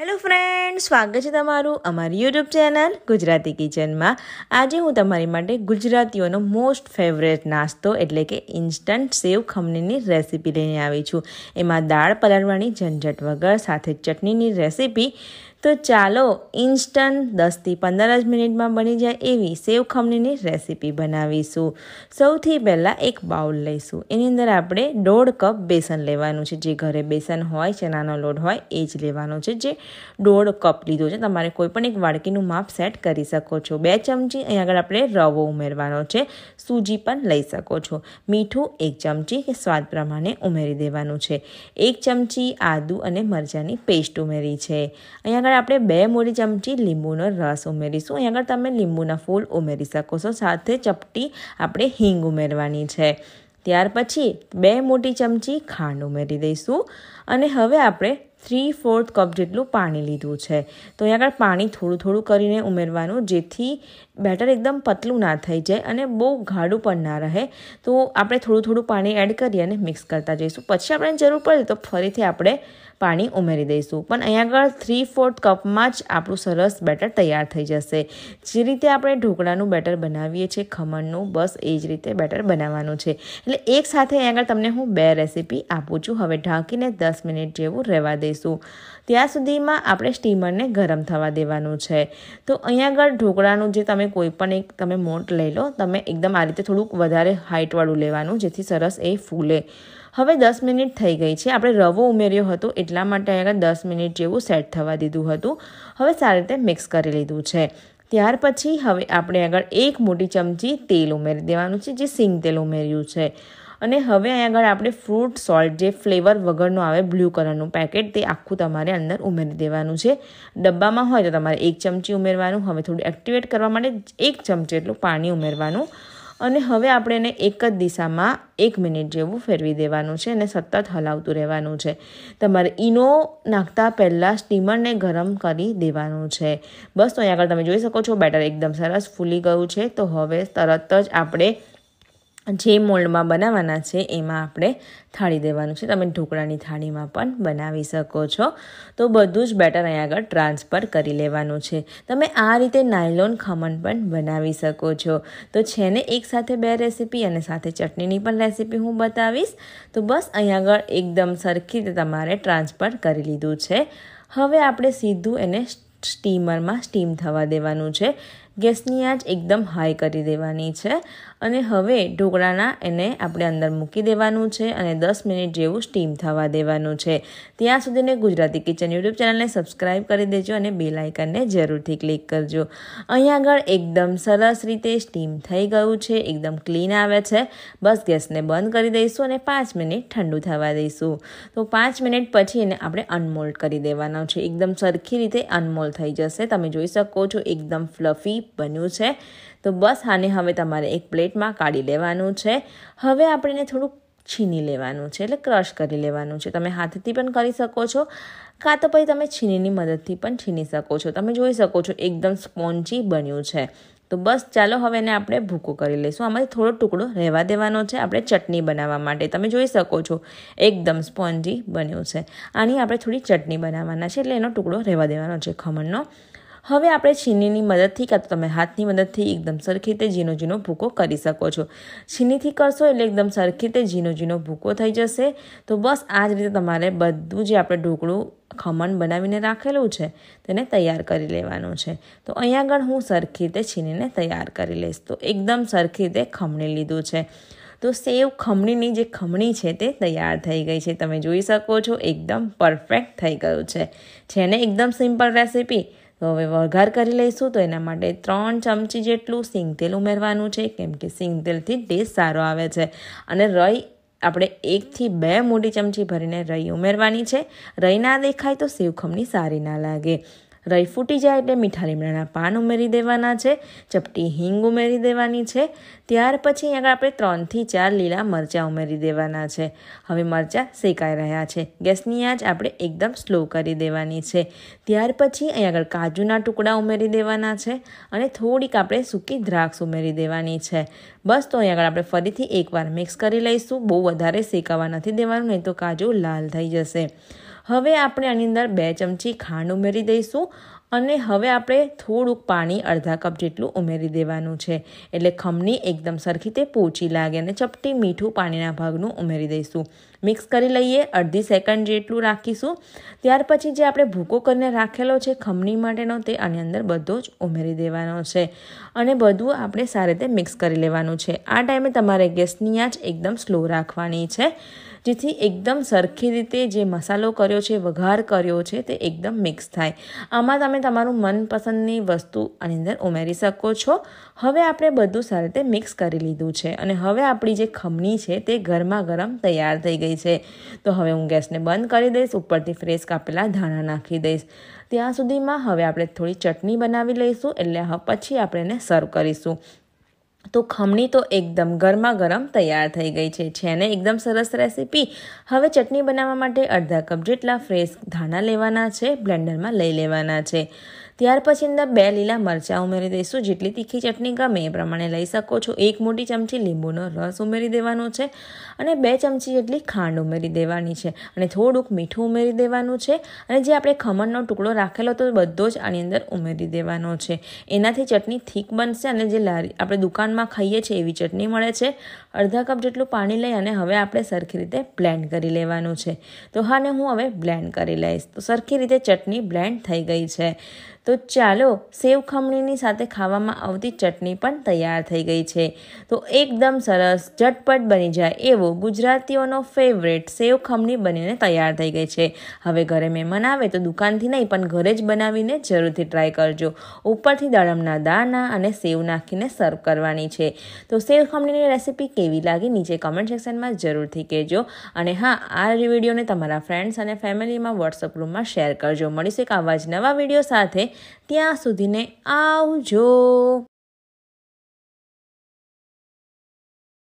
hello friend સ્વાગત છે તમારું અમારી યુટ્યુબ ચેનલ ગુજરાતી કિચનમાં આજે હું તમારી માટે ગુજરાતીઓનો મોસ્ટ ફેવરેટ નાસ્તો એટલે કે ઇન્સ્ટન્ટ સેવ ખમણીની રેસીપી લઈને આવી છું એમાં દાળ પલાળવાની ઝંઝટ વગર સાથે ચટણીની રેસીપી તો ચાલો ઇન્સ્ટન્ટ દસથી પંદર જ મિનિટમાં બની જાય એવી સેવ ખમણીની રેસીપી બનાવીશું સૌથી પહેલાં એક બાઉલ લઈશું એની અંદર આપણે દોઢ કપ બેસન લેવાનું છે જે ઘરે બેસન હોય ચણાનો લોટ હોય એ જ લેવાનો છે જે દોઢ કપ લીધો છે તમારે કોઈ પણ એક વાડકીનું માપ સેટ કરી શકો છો બે ચમચી અહીંયા આગળ આપણે રવો ઉમેરવાનો છે સૂજી પણ લઈ શકો છો મીઠું એક ચમચી કે સ્વાદ પ્રમાણે ઉમેરી દેવાનું છે એક ચમચી આદુ અને મરચાંની પેસ્ટ ઉમેરી છે અહીંયા આગળ આપણે બે મોટી ચમચી લીંબુનો રસ ઉમેરીશું અહીંયા આગળ તમે લીંબુના ફૂલ ઉમેરી શકો છો સાથે ચપટી આપણે હિંગ ઉમેરવાની છે ત્યાર પછી બે મોટી ચમચી ખાંડ ઉમેરી દઈશું અને હવે આપણે થ્રી ફોર્થ કપ જેટલું પાણી લીધું છે તો અહીંયા આગળ પાણી થોડું થોડું કરીને ઉમેરવાનું જેથી બેટર એકદમ પતલું ના થઈ જાય અને બહુ ગાઢું પણ ના રહે તો આપણે થોડું થોડું પાણી એડ કરી અને મિક્સ કરતા જઈશું પછી આપણે જરૂર પડે તો ફરીથી આપણે પાણી ઉમેરી દઈશું પણ અહીંયા આગળ થ્રી ફોર્થ કપમાં જ આપણું સરસ બેટર તૈયાર થઈ જશે જે રીતે આપણે ઢોકળાનું બેટર બનાવીએ છીએ ખમણનું બસ એ જ રીતે બેટર બનાવવાનું છે એટલે એક સાથે અહીંયા આગળ તમને હું બે રેસીપી આપું છું હવે ઢાંકીને દસ મિનિટ જેવું રહેવા દઈશું લઈશું ત્યાં સુધીમાં આપણે સ્ટીમરને ગરમ થવા દેવાનું છે તો અહીંયા આગળ ઢોકળાનું જે તમે કોઈ પણ એક તમે મોટ લઈ લો તમે એકદમ આ રીતે થોડુંક વધારે હાઇટવાળું લેવાનું જેથી સરસ એ ફૂલે હવે દસ મિનિટ થઈ ગઈ છે આપણે રવો ઉમેર્યો હતો એટલા માટે આગળ દસ મિનિટ જેવું સેટ થવા દીધું હતું હવે સારી રીતે મિક્સ કરી લીધું છે ત્યાર પછી હવે આપણે આગળ એક મોટી ચમચી તેલ ઉમેરી દેવાનું છે જે સિંગ તેલ ઉમેર્યું છે અને હવે અહીં આગળ આપણે ફ્રૂટ સોલ્ટ જે ફ્લેવર વગરનું આવે બ્લુ કલરનું પેકેટ તે આખું તમારે અંદર ઉમેરી દેવાનું છે ડબ્બામાં હોય તો તમારે એક ચમચી ઉમેરવાનું હવે થોડું એક્ટિવેટ કરવા માટે એક ચમચી એટલું પાણી ઉમેરવાનું અને હવે આપણે એને એક જ દિશામાં એક મિનિટ જેવું ફેરવી દેવાનું છે અને સતત હલાવતું રહેવાનું છે તમારે ઇનો નાખતા પહેલાં સ્ટીમરને ગરમ કરી દેવાનું છે બસ તો અહીં આગળ તમે જોઈ શકો છો બેટર એકદમ સરસ ફૂલી ગયું છે તો હવે તરત જ આપણે જે મોલ્ડમાં બનાવવાના છે એમાં આપણે થાળી દેવાનું છે તમે ઢોકળાની થાળીમાં પણ બનાવી શકો છો તો બધું જ બેટર અહીંયા આગળ ટ્રાન્સફર કરી લેવાનું છે તમે આ રીતે નાયલોન ખમણ પણ બનાવી શકો છો તો છે ને એક સાથે બે રેસીપી અને સાથે ચટણીની પણ રેસીપી હું બતાવીશ તો બસ અહીં આગળ એકદમ સરખી રીતે તમારે ટ્રાન્સફર કરી લીધું છે હવે આપણે સીધું એને સ્ટીમરમાં સ્ટીમ થવા દેવાનું છે ગેસની આંચ એકદમ હાઈ કરી દેવાની છે અને હવે ઢોકળાના એને આપણે અંદર મૂકી દેવાનું છે અને દસ મિનિટ જેવું સ્ટીમ થવા દેવાનું છે ત્યાં સુધીને ગુજરાતી કિચન યુટ્યુબ ચેનલને સબસ્ક્રાઈબ કરી દેજો અને બેલ આઇકનને જરૂરથી ક્લિક કરજો અહીંયા આગળ એકદમ સરસ રીતે સ્ટીમ થઈ ગયું છે એકદમ ક્લીન આવે છે બસ ગેસને બંધ કરી દઈશું અને પાંચ મિનિટ ઠંડુ થવા દઈશું તો પાંચ મિનિટ પછી એને આપણે અનમોલ્ડ કરી દેવાનો છે એકદમ સરખી રીતે અનમોલ્ડ થઈ જશે તમે જોઈ શકો છો એકદમ ફ્લફી બન્યું છે તો બસ આને હવે તમારે એક પ્લેટમાં કાઢી લેવાનું છે હવે આપણે એને થોડુંક છીની લેવાનું છે એટલે ક્રશ કરી લેવાનું છે તમે હાથથી પણ કરી શકો છો કાં તો પછી તમે છીનીની મદદથી પણ છીની શકો છો તમે જોઈ શકો છો એકદમ સ્પોન્જી બન્યું છે તો બસ ચાલો હવે એને આપણે ભૂકો કરી લઈશું આમાંથી થોડો ટુકડો રહેવા દેવાનો છે આપણે ચટણી બનાવવા માટે તમે જોઈ શકો છો એકદમ સ્પોન્જી બન્યું છે આની આપણે થોડી ચટણી બનાવવાના છે એટલે એનો ટુકડો રહેવા દેવાનો છે ખમણનો હવે આપણે છીનીની મદદથી કાં તો તમે હાથની મદદથી એકદમ સરખી રીતે ઝીણો ઝીણો ભૂકો કરી શકો છો છીનીથી કરશો એટલે એકદમ સરખી રીતે ઝીણો ઝીણો ભૂકો થઈ જશે તો બસ આ જ રીતે તમારે બધું જે આપણે ઢોકળું ખમણ બનાવીને રાખેલું છે તેને તૈયાર કરી લેવાનું છે તો અહીંયા આગળ હું સરખી રીતે છીનીને તૈયાર કરી લઈશ તો એકદમ સરખી રીતે ખમણી લીધું છે તો સેવ ખમણીની જે ખમણી છે તે તૈયાર થઈ ગઈ છે તમે જોઈ શકો છો એકદમ પરફેક્ટ થઈ ગયું છે જેને એકદમ સિમ્પલ રેસીપી તો હવે વઘાર કરી લઈશું તો એના માટે ત્રણ ચમચી જેટલું સિંગ તેલ ઉમેરવાનું છે કેમ કે સિંગ તેલથી ટેસ્ટ સારો આવે છે અને રઈ આપણે એકથી બે મોટી ચમચી ભરીને રઈ ઉમેરવાની છે રઈ ના દેખાય તો સેવખમની સારી ના લાગે રઈ ફૂટી જાય એટલે મીઠા લીમડાના પાન ઉમેરી દેવાના છે ચપટી હિંગ ઉમેરી દેવાની છે ત્યાર પછી આગળ આપણે ત્રણથી ચાર લીલા મરચાં ઉમેરી દેવાના છે હવે મરચાં શેકાઈ રહ્યા છે ગેસની આંચ આપણે એકદમ સ્લો કરી દેવાની છે ત્યાર પછી અહીં આગળ કાજુના ટુકડા ઉમેરી દેવાના છે અને થોડીક આપણે સૂકી દ્રાક્ષ ઉમેરી દેવાની છે બસ તો અહીં આગળ આપણે ફરીથી એકવાર મિક્સ કરી લઈશું બહુ વધારે શેકાવા નથી દેવાનું નહીં તો કાજુ લાલ થઈ જશે હવે આપણે આની અંદર બે ચમચી ખાંડ ઉમેરી દઈશું અને હવે આપણે થોડુંક પાણી અડધા કપ જેટલું ઉમેરી દેવાનું છે એટલે ખમણી એકદમ સરખી તે પોચી લાગે અને ચપટી મીઠું પાણીના ભાગનું ઉમેરી દઈશું મિક્સ કરી લઈએ અડધી સેકન્ડ જેટલું રાખીશું ત્યાર પછી જે આપણે ભૂકો કરીને રાખેલો છે ખમણી માટેનો તે આની અંદર બધો જ ઉમેરી દેવાનો છે અને બધું આપણે સારી રીતે મિક્સ કરી લેવાનું છે આ ટાઈમે તમારે ગેસની આંચ એકદમ સ્લો રાખવાની છે જેથી એકદમ સરખી રીતે જે મસાલો કર્યો છે વઘાર કર્યો છે તે એકદમ મિક્સ થાય આમાં તમે તમારું મનપસંદની વસ્તુ આની અંદર ઉમેરી શકો છો હવે આપણે બધું સારી રીતે મિક્સ કરી લીધું છે અને હવે આપણી જે ખમણી છે તે ગરમા ગરમ તૈયાર થઈ ગઈ છે તો હવે હું ગેસને બંધ કરી દઈશ ઉપરથી ફ્રેશ કાપેલા ધાણા નાખી દઈશ ત્યાં સુધીમાં હવે આપણે થોડી ચટણી બનાવી લઈશું એટલે પછી આપણે એને સર્વ કરીશું તો ખમણી તો એકદમ ગરમા ગરમ તૈયાર થઈ ગઈ છે છે ને એકદમ સરસ રેસીપી હવે ચટણી બનાવવા માટે અડધા કપ જેટલા ફ્રેશ ધાણા લેવાના છે બ્લેન્ડરમાં લઈ લેવાના છે ત્યાર પછી અંદર બે લીલા મરચાં ઉમેરી દઈશું જેટલી તીખી ચટણી ગમે એ પ્રમાણે લઈ શકો છો એક મોટી ચમચી લીંબુનો રસ ઉમેરી દેવાનો છે અને બે ચમચી જેટલી ખાંડ ઉમેરી દેવાની છે અને થોડુંક મીઠું ઉમેરી દેવાનું છે અને જે આપણે ખમણનો ટુકડો રાખેલો તો બધો જ આની અંદર ઉમેરી દેવાનો છે એનાથી ચટણી થીક બનશે અને જે લારી આપણે દુકાનમાં ખાઈએ છીએ એવી ચટણી મળે છે અડધા કપ જેટલું પાણી લઈ અને હવે આપણે સરખી રીતે બ્લેન્ડ કરી લેવાનું છે તો હાને હું હવે બ્લેન્ડ કરી લઈશ તો સરખી રીતે ચટણી બ્લેન્ડ થઈ ગઈ છે તો ચાલો સેવ ખમણીની સાથે ખાવામાં આવતી ચટણી પણ તૈયાર થઈ ગઈ છે તો એકદમ સરસ ઝટપટ બની જાય એવો ગુજરાતીઓનો ફેવરેટ સેવ ખમણી બનીને તૈયાર થઈ ગઈ છે હવે ઘરે મહેમાન આવે તો દુકાનથી નહીં પણ ઘરે જ બનાવીને જરૂરથી ટ્રાય કરજો ઉપરથી દાડમના દાણા અને સેવ નાખીને સર્વ કરવાની છે તો સેવ ખમણીની રેસિપી કેવી લાગી નીચે કમેન્ટ સેક્શનમાં જરૂરથી કહેજો અને હા આ વિડીયોને તમારા ફ્રેન્ડ્સ અને ફેમિલીમાં વોટ્સઅપ ગ્રુપમાં શેર કરજો મળીશું એક આવા જ નવા વિડીયો સાથે ત્યાં સુધીને આવજો